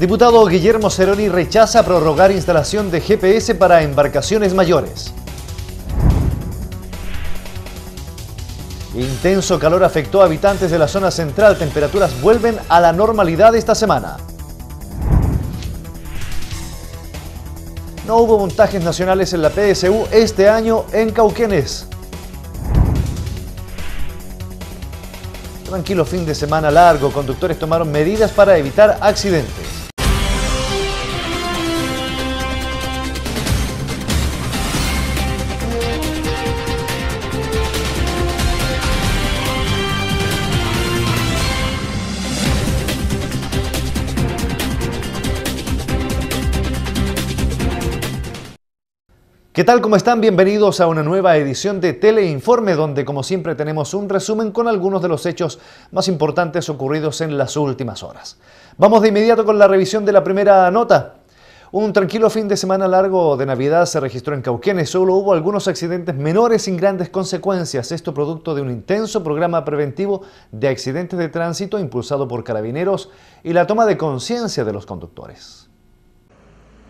Diputado Guillermo Ceroni rechaza prorrogar instalación de GPS para embarcaciones mayores. Intenso calor afectó a habitantes de la zona central. Temperaturas vuelven a la normalidad esta semana. No hubo montajes nacionales en la PSU este año en Cauquenes. Tranquilo fin de semana largo. Conductores tomaron medidas para evitar accidentes. ¿Qué tal? ¿Cómo están? Bienvenidos a una nueva edición de Teleinforme, donde como siempre tenemos un resumen con algunos de los hechos más importantes ocurridos en las últimas horas. Vamos de inmediato con la revisión de la primera nota. Un tranquilo fin de semana largo de Navidad se registró en Cauquenes. Solo hubo algunos accidentes menores sin grandes consecuencias. Esto producto de un intenso programa preventivo de accidentes de tránsito impulsado por carabineros y la toma de conciencia de los conductores.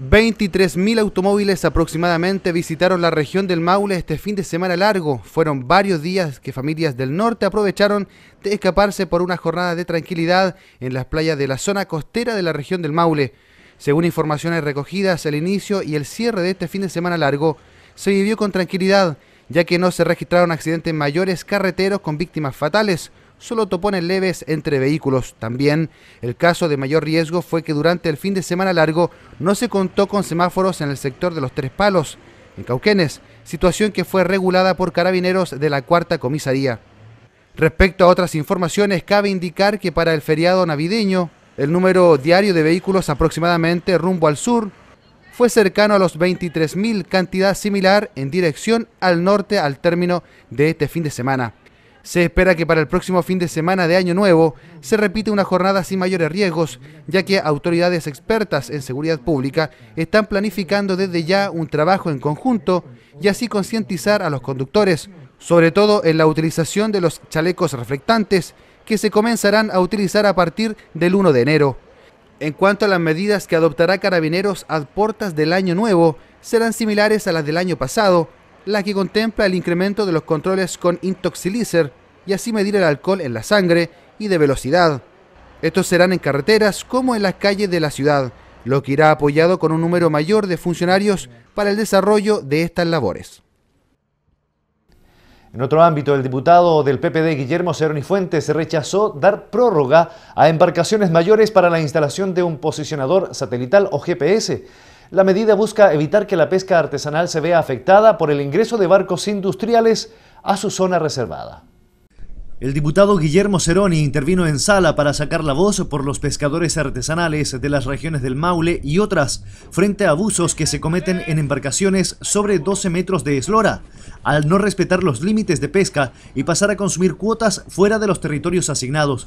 23.000 automóviles aproximadamente visitaron la región del Maule este fin de semana largo. Fueron varios días que familias del norte aprovecharon de escaparse por una jornada de tranquilidad en las playas de la zona costera de la región del Maule. Según informaciones recogidas, el inicio y el cierre de este fin de semana largo se vivió con tranquilidad, ya que no se registraron accidentes mayores carreteros con víctimas fatales solo topones leves entre vehículos. También el caso de mayor riesgo fue que durante el fin de semana largo no se contó con semáforos en el sector de los Tres Palos, en Cauquenes, situación que fue regulada por carabineros de la cuarta comisaría. Respecto a otras informaciones, cabe indicar que para el feriado navideño, el número diario de vehículos aproximadamente rumbo al sur fue cercano a los 23.000, cantidad similar en dirección al norte al término de este fin de semana. Se espera que para el próximo fin de semana de Año Nuevo se repite una jornada sin mayores riesgos, ya que autoridades expertas en seguridad pública están planificando desde ya un trabajo en conjunto y así concientizar a los conductores, sobre todo en la utilización de los chalecos reflectantes que se comenzarán a utilizar a partir del 1 de enero. En cuanto a las medidas que adoptará Carabineros a puertas del año nuevo, serán similares a las del año pasado, la que contempla el incremento de los controles con intoxilizer y así medir el alcohol en la sangre y de velocidad. Estos serán en carreteras como en las calles de la ciudad, lo que irá apoyado con un número mayor de funcionarios para el desarrollo de estas labores. En otro ámbito, el diputado del PPD Guillermo Ceroni Fuentes rechazó dar prórroga a embarcaciones mayores para la instalación de un posicionador satelital o GPS. La medida busca evitar que la pesca artesanal se vea afectada por el ingreso de barcos industriales a su zona reservada. El diputado Guillermo Ceroni intervino en sala para sacar la voz por los pescadores artesanales de las regiones del Maule y otras frente a abusos que se cometen en embarcaciones sobre 12 metros de eslora, al no respetar los límites de pesca y pasar a consumir cuotas fuera de los territorios asignados.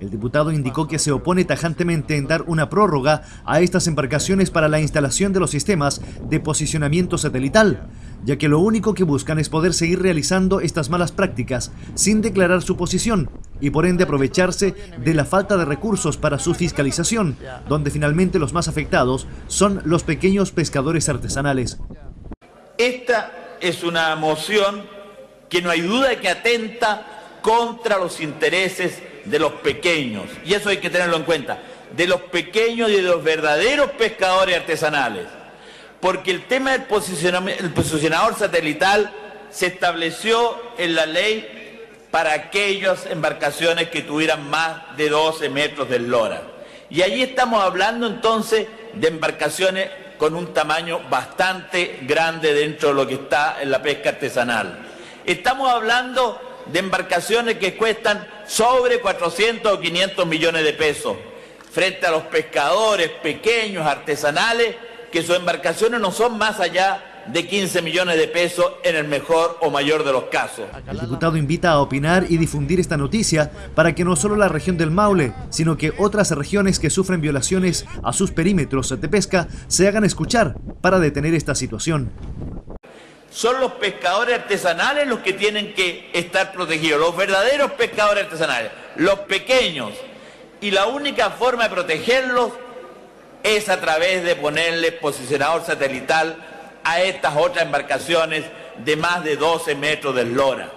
El diputado indicó que se opone tajantemente en dar una prórroga a estas embarcaciones para la instalación de los sistemas de posicionamiento satelital, ya que lo único que buscan es poder seguir realizando estas malas prácticas sin declarar su posición y por ende aprovecharse de la falta de recursos para su fiscalización, donde finalmente los más afectados son los pequeños pescadores artesanales. Esta es una moción que no hay duda que atenta contra los intereses de los pequeños, y eso hay que tenerlo en cuenta, de los pequeños y de los verdaderos pescadores artesanales. Porque el tema del el posicionador satelital se estableció en la ley para aquellas embarcaciones que tuvieran más de 12 metros de eslora. Y allí estamos hablando entonces de embarcaciones con un tamaño bastante grande dentro de lo que está en la pesca artesanal. Estamos hablando de embarcaciones que cuestan sobre 400 o 500 millones de pesos, frente a los pescadores pequeños, artesanales, que sus embarcaciones no son más allá de 15 millones de pesos en el mejor o mayor de los casos. El diputado invita a opinar y difundir esta noticia para que no solo la región del Maule, sino que otras regiones que sufren violaciones a sus perímetros de pesca se hagan escuchar para detener esta situación son los pescadores artesanales los que tienen que estar protegidos, los verdaderos pescadores artesanales, los pequeños. Y la única forma de protegerlos es a través de ponerle posicionador satelital a estas otras embarcaciones de más de 12 metros de eslora.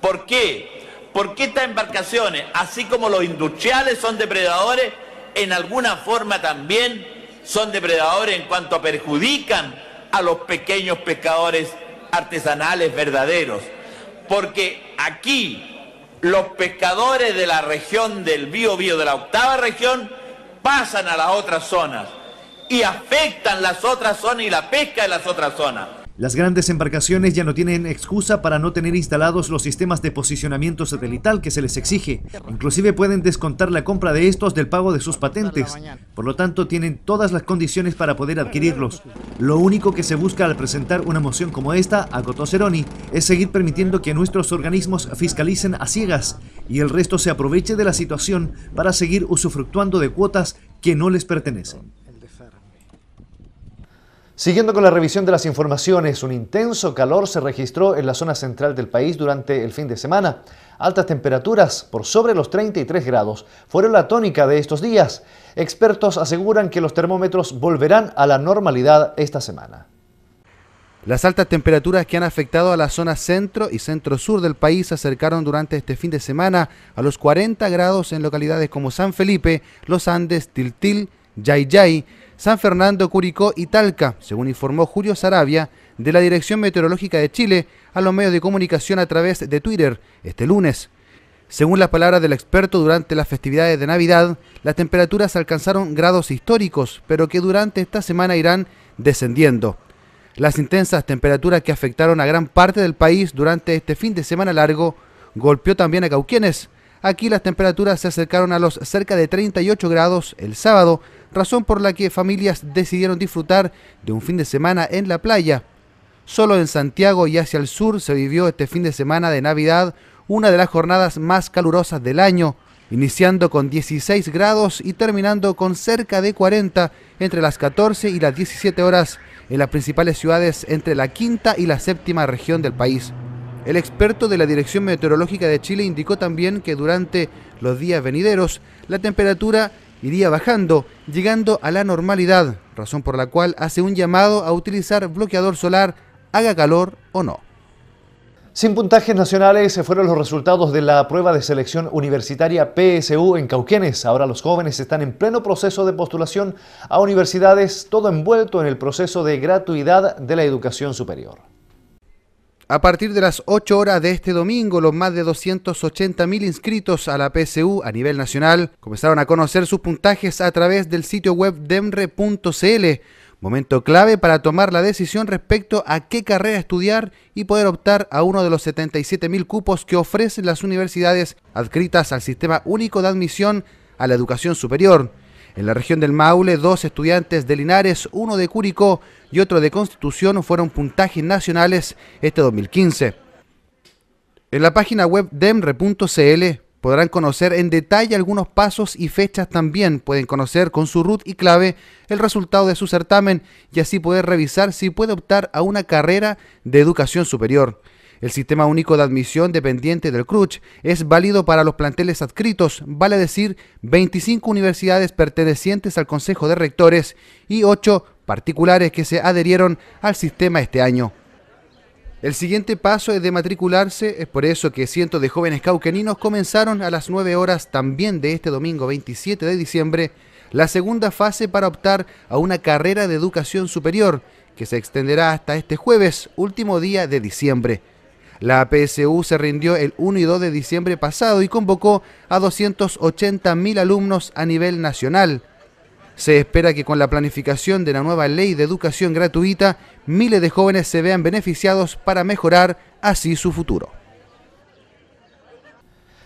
¿Por qué? Porque estas embarcaciones, así como los industriales son depredadores, en alguna forma también son depredadores en cuanto perjudican a los pequeños pescadores artesanales verdaderos, porque aquí los pescadores de la región del bio de la octava región, pasan a las otras zonas y afectan las otras zonas y la pesca de las otras zonas. Las grandes embarcaciones ya no tienen excusa para no tener instalados los sistemas de posicionamiento satelital que se les exige. Inclusive pueden descontar la compra de estos del pago de sus patentes. Por lo tanto, tienen todas las condiciones para poder adquirirlos. Lo único que se busca al presentar una moción como esta, a Cotoceroni es seguir permitiendo que nuestros organismos fiscalicen a ciegas y el resto se aproveche de la situación para seguir usufructuando de cuotas que no les pertenecen. Siguiendo con la revisión de las informaciones, un intenso calor se registró en la zona central del país durante el fin de semana. Altas temperaturas por sobre los 33 grados fueron la tónica de estos días. Expertos aseguran que los termómetros volverán a la normalidad esta semana. Las altas temperaturas que han afectado a la zona centro y centro-sur del país se acercaron durante este fin de semana a los 40 grados en localidades como San Felipe, Los Andes, Tiltil, Yayay, San Fernando, Curicó y Talca, según informó Julio Sarabia de la Dirección Meteorológica de Chile a los medios de comunicación a través de Twitter este lunes. Según las palabras del experto, durante las festividades de Navidad, las temperaturas alcanzaron grados históricos, pero que durante esta semana irán descendiendo. Las intensas temperaturas que afectaron a gran parte del país durante este fin de semana largo golpeó también a Cauquienes, Aquí las temperaturas se acercaron a los cerca de 38 grados el sábado, razón por la que familias decidieron disfrutar de un fin de semana en la playa. Solo en Santiago y hacia el sur se vivió este fin de semana de Navidad una de las jornadas más calurosas del año, iniciando con 16 grados y terminando con cerca de 40 entre las 14 y las 17 horas en las principales ciudades entre la quinta y la séptima región del país. El experto de la Dirección Meteorológica de Chile indicó también que durante los días venideros la temperatura iría bajando, llegando a la normalidad, razón por la cual hace un llamado a utilizar bloqueador solar, haga calor o no. Sin puntajes nacionales se eh, fueron los resultados de la prueba de selección universitaria PSU en Cauquenes. Ahora los jóvenes están en pleno proceso de postulación a universidades, todo envuelto en el proceso de gratuidad de la educación superior. A partir de las 8 horas de este domingo, los más de 280.000 inscritos a la PSU a nivel nacional comenzaron a conocer sus puntajes a través del sitio web demre.cl, momento clave para tomar la decisión respecto a qué carrera estudiar y poder optar a uno de los 77.000 cupos que ofrecen las universidades adscritas al Sistema Único de Admisión a la Educación Superior. En la región del Maule, dos estudiantes de Linares, uno de Curicó y otro de Constitución fueron puntajes nacionales este 2015. En la página web demre.cl podrán conocer en detalle algunos pasos y fechas también. Pueden conocer con su rut y clave el resultado de su certamen y así poder revisar si puede optar a una carrera de educación superior. El sistema único de admisión dependiente del CRUCH es válido para los planteles adscritos, vale decir 25 universidades pertenecientes al Consejo de Rectores y 8 particulares que se adherieron al sistema este año. El siguiente paso es de matricularse, es por eso que cientos de jóvenes cauqueninos comenzaron a las 9 horas también de este domingo 27 de diciembre la segunda fase para optar a una carrera de educación superior que se extenderá hasta este jueves, último día de diciembre. La PSU se rindió el 1 y 2 de diciembre pasado y convocó a 280.000 alumnos a nivel nacional. Se espera que con la planificación de la nueva ley de educación gratuita, miles de jóvenes se vean beneficiados para mejorar así su futuro.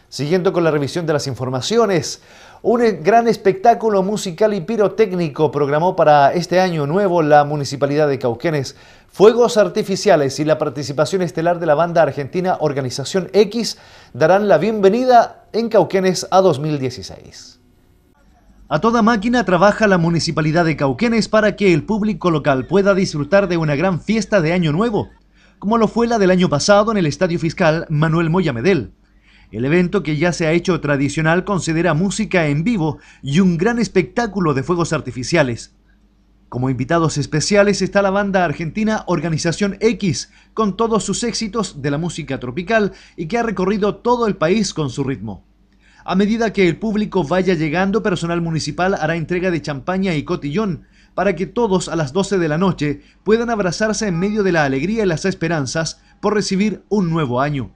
Siguiendo con la revisión de las informaciones, un gran espectáculo musical y pirotécnico programó para este año nuevo la Municipalidad de Cauquenes Fuegos artificiales y la participación estelar de la banda argentina Organización X darán la bienvenida en Cauquenes a 2016. A toda máquina trabaja la Municipalidad de Cauquenes para que el público local pueda disfrutar de una gran fiesta de Año Nuevo, como lo fue la del año pasado en el Estadio Fiscal Manuel Moya Medel. El evento que ya se ha hecho tradicional considera música en vivo y un gran espectáculo de fuegos artificiales. Como invitados especiales está la banda argentina Organización X, con todos sus éxitos de la música tropical y que ha recorrido todo el país con su ritmo. A medida que el público vaya llegando, personal municipal hará entrega de champaña y cotillón para que todos a las 12 de la noche puedan abrazarse en medio de la alegría y las esperanzas por recibir un nuevo año.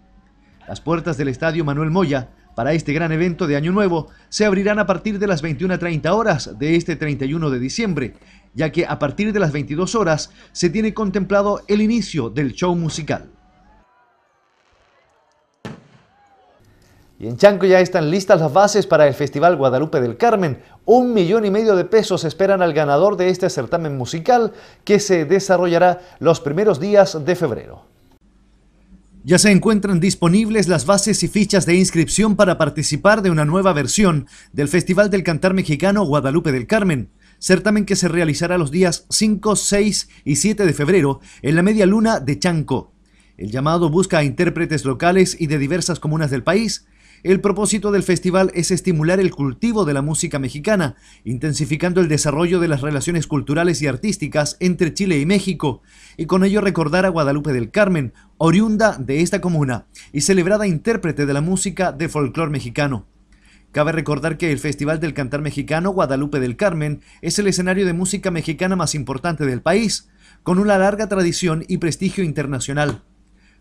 Las puertas del Estadio Manuel Moya para este gran evento de Año Nuevo se abrirán a partir de las 21.30 horas de este 31 de diciembre, ya que a partir de las 22 horas se tiene contemplado el inicio del show musical. Y en Chanco ya están listas las bases para el Festival Guadalupe del Carmen. Un millón y medio de pesos esperan al ganador de este certamen musical que se desarrollará los primeros días de febrero. Ya se encuentran disponibles las bases y fichas de inscripción para participar de una nueva versión del Festival del Cantar Mexicano Guadalupe del Carmen, certamen que se realizará los días 5, 6 y 7 de febrero en la media luna de Chanco. El llamado busca a intérpretes locales y de diversas comunas del país el propósito del festival es estimular el cultivo de la música mexicana, intensificando el desarrollo de las relaciones culturales y artísticas entre Chile y México, y con ello recordar a Guadalupe del Carmen, oriunda de esta comuna y celebrada intérprete de la música de folclore mexicano. Cabe recordar que el Festival del Cantar Mexicano Guadalupe del Carmen es el escenario de música mexicana más importante del país, con una larga tradición y prestigio internacional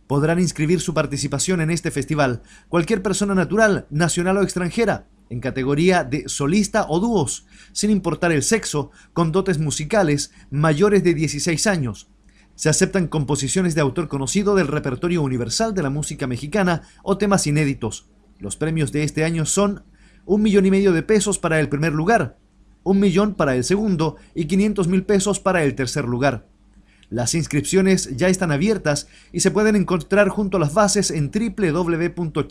podrán inscribir su participación en este festival cualquier persona natural, nacional o extranjera, en categoría de solista o dúos, sin importar el sexo, con dotes musicales mayores de 16 años. Se aceptan composiciones de autor conocido del repertorio universal de la música mexicana o temas inéditos. Los premios de este año son un millón y medio de pesos para el primer lugar, un millón para el segundo y 500 mil pesos para el tercer lugar. Las inscripciones ya están abiertas y se pueden encontrar junto a las bases en www.chanco.cl.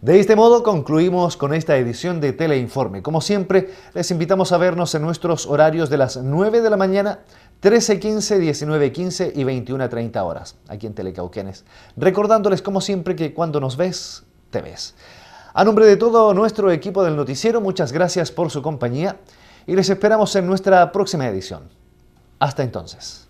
De este modo concluimos con esta edición de Teleinforme. Como siempre, les invitamos a vernos en nuestros horarios de las 9 de la mañana, 13.15, 19.15 y 21.30 horas, aquí en Telecauquenes. Recordándoles como siempre que cuando nos ves, te ves. A nombre de todo nuestro equipo del noticiero, muchas gracias por su compañía y les esperamos en nuestra próxima edición. Hasta entonces.